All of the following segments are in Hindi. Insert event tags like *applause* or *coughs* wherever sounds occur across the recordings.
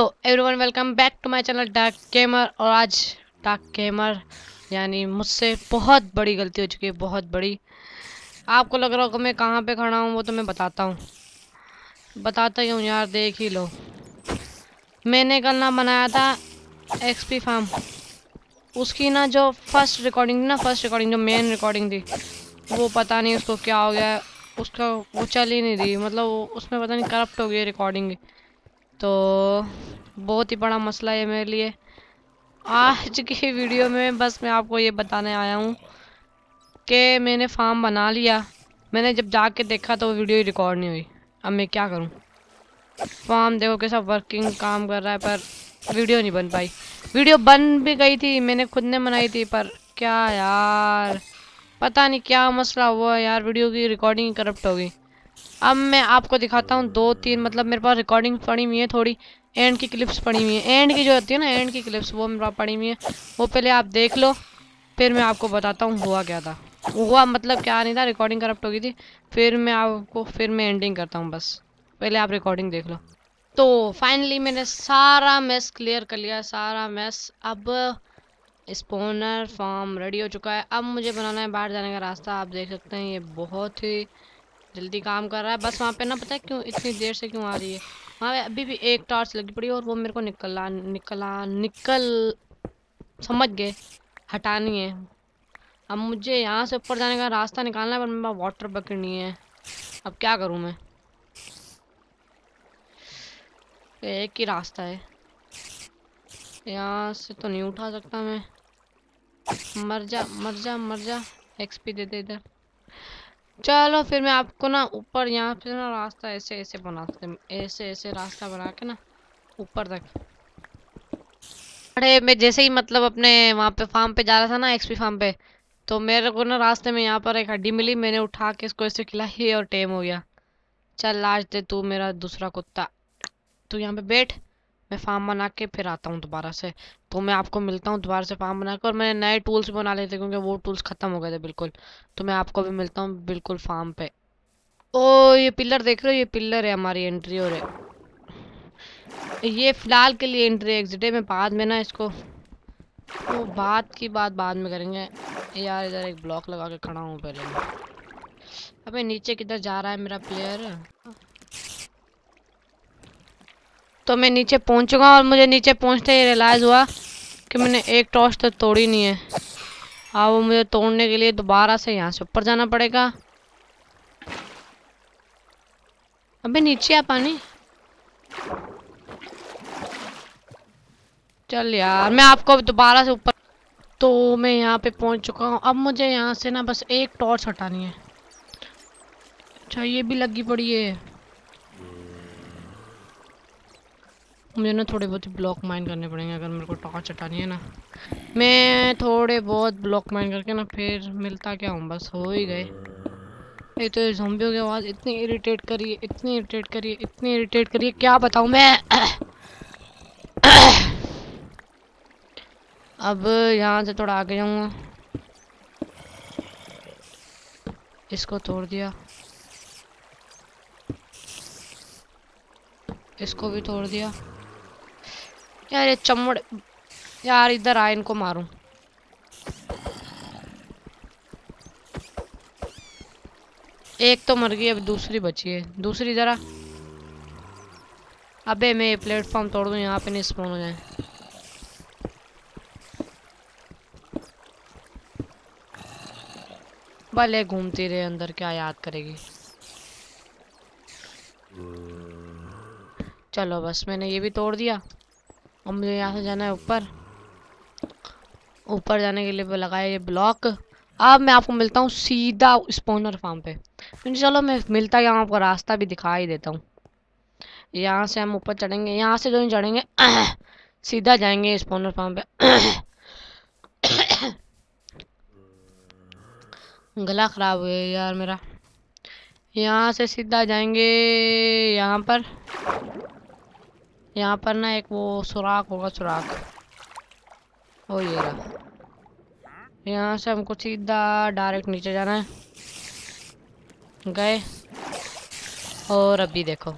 hello everyone welcome back to my channel dark gamer और आज डार्क गेमर यानी मुझसे बहुत बड़ी गलती हो चुकी है बहुत बड़ी आपको लग रहा होगा मैं कहाँ पे खड़ा हूँ वो तो मैं बताता हूँ बताता ही हूँ यार देख ही लो मैंने कल ना बनाया था एक्सपी फार्म उसकी ना जो फर्स्ट रिकॉर्डिंग ना फर्स्ट रिकॉर्डिंग जो मेन रिकॉर्डिंग थी वो पता नहीं उसको क्या हो गया उसका वो चल ही नहीं रही मतलब उसमें पता नहीं करप्ट हो गई रिकॉर्डिंग तो बहुत ही बड़ा मसला है मेरे लिए आज की वीडियो में बस मैं आपको ये बताने आया हूँ कि मैंने फार्म बना लिया मैंने जब जा के देखा तो वीडियो ही रिकॉर्ड नहीं हुई अब मैं क्या करूँ फार्म देखो कैसा वर्किंग काम कर रहा है पर वीडियो नहीं बन पाई वीडियो बन भी गई थी मैंने खुद ने बनाई थी पर क्या यार पता नहीं क्या मसला हुआ यार वीडियो की रिकॉर्डिंग करप्ट हो गई अब मैं आपको दिखाता हूँ दो तीन मतलब मेरे पास रिकॉर्डिंग पड़ी हुई है थोड़ी एंड की क्लिप्स पड़ी हुई है एंड की जो होती है ना एंड की क्लिप्स वो मेरे पास पड़ी हुई है वो पहले आप देख लो फिर मैं आपको बताता हूँ हुआ क्या था हुआ मतलब क्या नहीं था रिकॉर्डिंग करप्ट हो गई थी फिर मैं आपको फिर मैं एंडिंग करता हूँ बस पहले आप रिकॉर्डिंग देख लो तो फाइनली मैंने सारा मैस क्लियर कर लिया सारा मैस अब स्पोनर फॉर्म रेडी हो चुका है अब मुझे बनाना है बाहर जाने का रास्ता आप देख सकते हैं ये बहुत ही जल्दी काम कर रहा है बस वहाँ पे ना पता है क्यों इतनी देर से क्यों आ रही है वहाँ पे अभी भी एक टॉर्च लगी पड़ी और वो मेरे को निकल निकला निकल समझ गए हटानी है अब मुझे यहाँ से ऊपर जाने का रास्ता निकालना है पर मेरे पास वाटर बकेट नहीं है अब क्या करूँ मैं एक ही रास्ता है यहाँ से तो नहीं उठा सकता मैं मर जा मर जा मर जा एक्सपी दे दे इधर चलो फिर मैं आपको ना ऊपर यहाँ पे ना रास्ता ऐसे ऐसे बनाते ऐसे ऐसे रास्ता बना के ना ऊपर तक अरे मैं जैसे ही मतलब अपने वहाँ पे फार्म पे जा रहा था ना एक्सपी फार्म पे तो मेरे को ना रास्ते में यहाँ पर एक हड्डी मिली मैंने उठा के इसको ऐसे खिलाई और टेम हो गया चल लाज दे तू मेरा दूसरा कुत्ता तू यहाँ पे बैठ मैं फार्म बना के फिर आता हूँ दोबारा से तो मैं आपको मिलता हूँ दोबारा से फार्म बना के और मैंने नए टूल्स भी बना लेते क्योंकि वो टूल्स ख़त्म हो गए थे बिल्कुल तो मैं आपको अभी मिलता हूँ बिल्कुल फार्म पे ओ ये पिलर देख रहे हो ये पिलर है हमारी एंट्री और ये फ़िलहाल के लिए एंट्री एग्जिट है मैं बाद में ना इसको तो बात की बात बाद में करेंगे यार इधर एक ब्लॉक लगा के खड़ा हूँ पहले अबे नीचे किधर जा रहा है मेरा प्लेयर तो मैं नीचे पहुंच चुका और मुझे नीचे पहुंचते ही रियलाइज़ हुआ कि मैंने एक टॉर्च तो तोड़ी नहीं है अब वो मुझे तोड़ने के लिए दोबारा से यहाँ से ऊपर जाना पड़ेगा अभी नीचे आ पानी चल यार मैं आपको दोबारा से ऊपर तो मैं यहाँ पे पहुँच चुका हूँ अब मुझे यहाँ से ना बस एक टॉर्च हटानी है अच्छा ये भी लगी पड़ी है मुझे ना थोड़े बहुत ब्लॉक माइन करने पड़ेंगे अगर मेरे को टॉर्च हटानी है ना मैं थोड़े बहुत ब्लॉक माइन करके ना फिर मिलता क्या हूँ बस हो ही गए ये तो जोम्बियों की आवाज़ इतनी इरीटेट करिए इतनी इरीटेट करिए इतनी इरीटेट करिए क्या बताऊँ मैं अब यहाँ से थोड़ा आगे जाऊँगा इसको तोड़ दिया इसको भी तोड़ दिया यार ये चमड़ यार इधर आए इनको मारूं एक तो मर गई अब दूसरी बची है दूसरी जरा अबे मैं ये प्लेटफॉर्म तोड़ दूं यहाँ पे नहीं स्पॉन हो जाए भले घूमती रहे अंदर क्या याद करेगी चलो बस मैंने ये भी तोड़ दिया और मुझे यहाँ से जाना है ऊपर ऊपर जाने के लिए लगाया ये ब्लॉक अब मैं आपको मिलता हूँ सीधा स्पोनर फार्म पे चलो मैं मिलता यहाँ आपको रास्ता भी दिखाई देता हूँ यहाँ से हम ऊपर चढ़ेंगे यहाँ से जो चढ़ेंगे *coughs* सीधा जाएंगे स्पोनर फार्म पे *coughs* गला ख़राब हो गया यार मेरा यहाँ से सीधा जाएंगे यहाँ पर यहाँ पर ना एक वो सुराख होगा सुराख वो ये रहा यहाँ से हमको सीधा डायरेक्ट नीचे जाना है गए और अभी देखो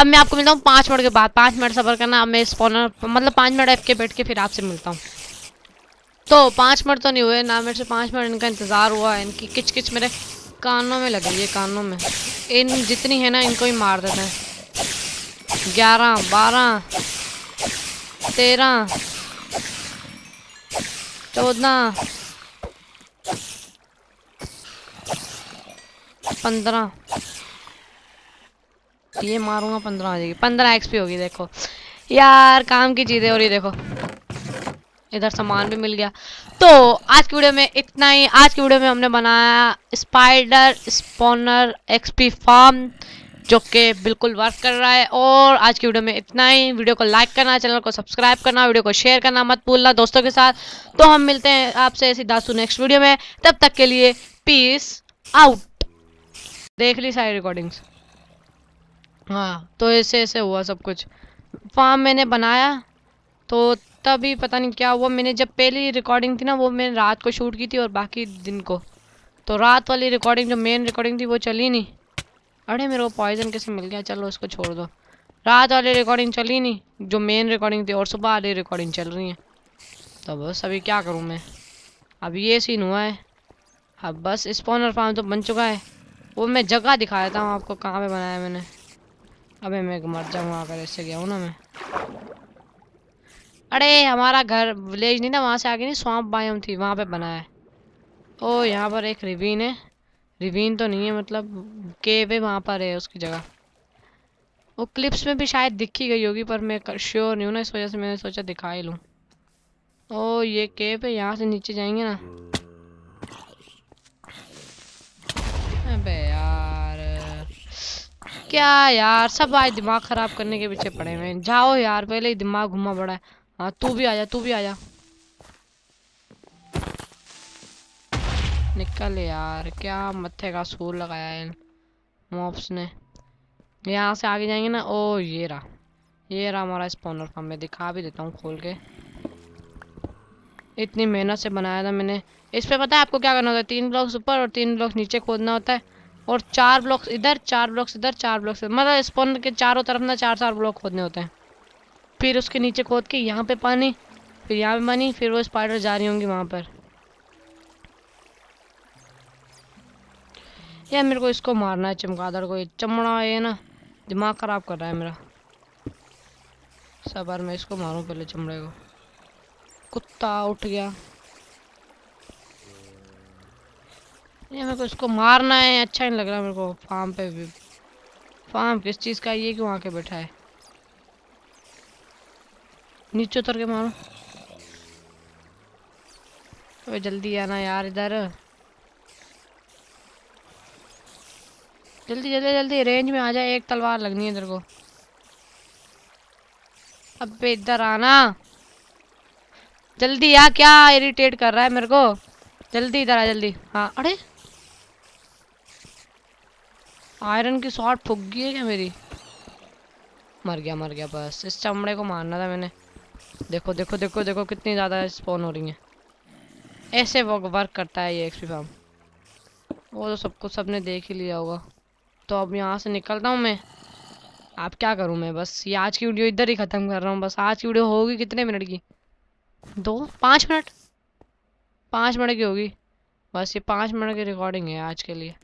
अब मैं आपको मिलता हूँ पाँच मिनट के बाद पाँच मिनट सफ़र करना अब मैं स्पॉनर मतलब पाँच मिनट एफ के बैठ के फिर आपसे मिलता हूँ तो पाँच मिनट तो नहीं हुए ना मेरे से पाँच मिनट इनका इंतज़ार हुआ इनकी किच किच मेरे कानों में लगी है कानों में इन जितनी है ना इनको ही मार देते हैं ग्यारह बारह तेरह चौदह पंद्रह ये मारूंगा पंद्रह आ जाएगी पंद्रह एक्सपी होगी देखो यार काम की चीज़ें हो रही देखो इधर सामान भी मिल गया तो आज की वीडियो में इतना ही आज की वीडियो में हमने बनाया स्पाइडर स्पॉनर एक्सपी फार्म जो कि बिल्कुल वर्क कर रहा है और आज की वीडियो में इतना ही वीडियो को लाइक करना चैनल को सब्सक्राइब करना वीडियो को शेयर करना मत भूलना दोस्तों के साथ तो हम मिलते हैं आपसे सीधासू नेक्स्ट वीडियो में तब तक के लिए पीस आउट देख ली सारी रिकॉर्डिंग्स हाँ तो ऐसे ऐसे हुआ सब कुछ फार्म मैंने बनाया तो तभी पता नहीं क्या हुआ मैंने जब पहली रिकॉर्डिंग थी ना वो मैंने रात को शूट की थी और बाकी दिन को तो रात वाली रिकॉर्डिंग जो मेन रिकॉर्डिंग थी वो चली नहीं अरे मेरे को पॉइजन कैसे मिल गया चलो इसको छोड़ दो रात वाली रिकॉर्डिंग चली नहीं जो मेन रिकॉर्डिंग थी और सुबह वाली रिकॉर्डिंग चल रही है तो बस अभी क्या करूँ मैं अब ये सीन हुआ है अब बस स्पॉनर फार्म तो बन चुका है वो मैं जगह दिखा देता हूँ आपको कहाँ पे बनाया मैंने अबे मैं मर जाऊँ वहाँ कर इससे गया हूँ ना मैं अरे हमारा घर विलेज नहीं ना वहाँ से आगे नहीं स्वाम्प बायम थी वहाँ पे बनाया है ओ यहाँ पर एक रिवीन है रिवीन तो नहीं है मतलब के है वहाँ पर है उसकी जगह वो क्लिप्स में भी शायद दिखी गई होगी पर मैं श्योर नहीं हूँ ना इस वजह से मैंने सोचा दिखा ही लूँ ओ ये के है यहाँ से नीचे जाएंगे ना अबे यार क्या यार सब आज दिमाग ख़राब करने के पीछे पड़े हुए जाओ यार पहले ही दिमाग घुमा पड़ा है हाँ तू भी आ जा तू भी आ जा निकल यार क्या मत्थे का सूर लगाया इन मॉप्स ने यहाँ से आगे जाएंगे ना ओ ये रहा ये रहा हमारा स्पॉनर फार्म मैं दिखा भी देता हूँ खोल के इतनी मेहनत से बनाया था मैंने इस पर पता है आपको क्या करना होता है तीन ब्लॉक्स ऊपर और तीन ब्लॉक्स नीचे खोदना होता है और चार ब्लॉक्स इधर चार ब्लॉक्स इधर चार ब्लॉक्स मतलब स्पॉनर के चारों तरफ ना चार चार ब्लॉक खोदने होते हैं फिर उसके नीचे खोद के यहाँ पे पानी फिर यहाँ पे पानी फिर वो स्पाइडर जा रही होंगी वहाँ पर यार मेरे को इसको मारना है चमकादड़ को ये चमड़ा ये ना दिमाग ख़राब कर रहा है मेरा सब मैं इसको मारूं पहले चमड़े को कुत्ता उठ गया ये मेरे को इसको मारना है अच्छा नहीं लग रहा मेरे को फार्म पे भी फार्म किस चीज़ का ये क्यों आके बैठा है नीचे उतर के मारो तो जल्दी आना यार इधर जल्दी जल्दी जल्दी रेंज में आ जाए एक तलवार लगनी है इधर को अब इधर आना जल्दी यार क्या इरिटेट कर रहा है मेरे को जल्दी इधर आ जल्दी हाँ अरे आयरन की शॉट फूक गई है क्या मेरी मर गया मर गया बस इस चमड़े को मारना था मैंने देखो देखो देखो देखो कितनी ज़्यादा स्पॉन हो रही है ऐसे वर्क करता है ये एक्सपी फार्म वो तो सब कुछ सबने देख ही लिया होगा तो अब यहाँ से निकलता हूँ मैं आप क्या करूँ मैं बस ये आज की वीडियो इधर ही ख़त्म कर रहा हूँ बस आज की वीडियो होगी कितने मिनट की दो पाँच मिनट पाँच मिनट की होगी बस ये पाँच मिनट की रिकॉर्डिंग है आज के लिए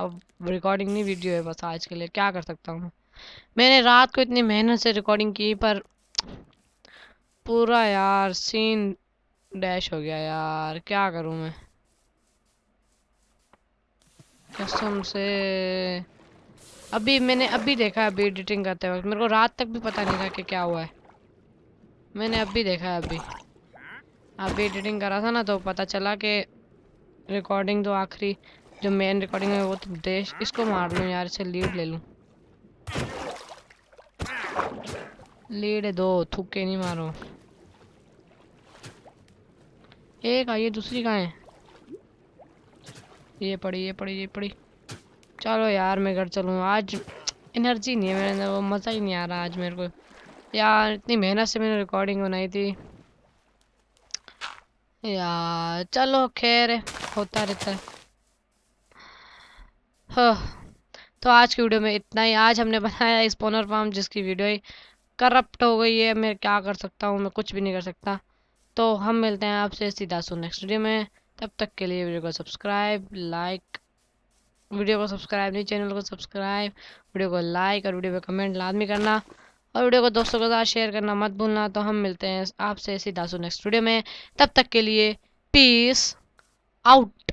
अब रिकॉर्डिंग नहीं वीडियो है बस आज के लिए क्या कर सकता हूँ मैं मैंने रात को इतनी मेहनत से रिकॉर्डिंग की पर पूरा यार सीन डैश हो गया यार क्या करूँ मैं कसम से अभी मैंने अभी देखा अभी एडिटिंग करते वक्त मेरे को रात तक भी पता नहीं था कि क्या हुआ है मैंने अभी देखा है अभी अभी एडिटिंग करा था ना तो पता चला कि रिकॉर्डिंग तो आखिरी जो मेन रिकॉर्डिंग है वो तो देश इसको मार लूँ यार इसे लीड ले लूँ लीड दो थूके के नहीं मारो एक आइए दूसरी कहाँ है ये पड़ी ये पड़ी ये पड़ी चलो यार मैं घर चलूँ आज एनर्जी नहीं है मेरे अंदर वो मज़ा ही नहीं आ रहा आज मेरे को यार इतनी मेहनत से मैंने रिकॉर्डिंग बनाई थी यार चलो खैर होता रहता है हाँ तो आज की वीडियो में इतना ही आज हमने बनाया स्पोनर फार्म जिसकी वीडियो ही करप्ट हो गई है मैं क्या कर सकता हूँ मैं कुछ भी नहीं कर सकता तो हम मिलते हैं आपसे सीधा सो नेक्स्ट वीडियो में तब तक के लिए वीडियो को सब्सक्राइब लाइक वीडियो को सब्सक्राइब नहीं चैनल को सब्सक्राइब वीडियो को लाइक और वीडियो पर कमेंट लादमी करना और वीडियो को दोस्तों के साथ शेयर करना मत भूलना तो हम मिलते हैं आपसे सीधा सो नेक्स्ट वीडियो में तब तक के लिए पीस आउट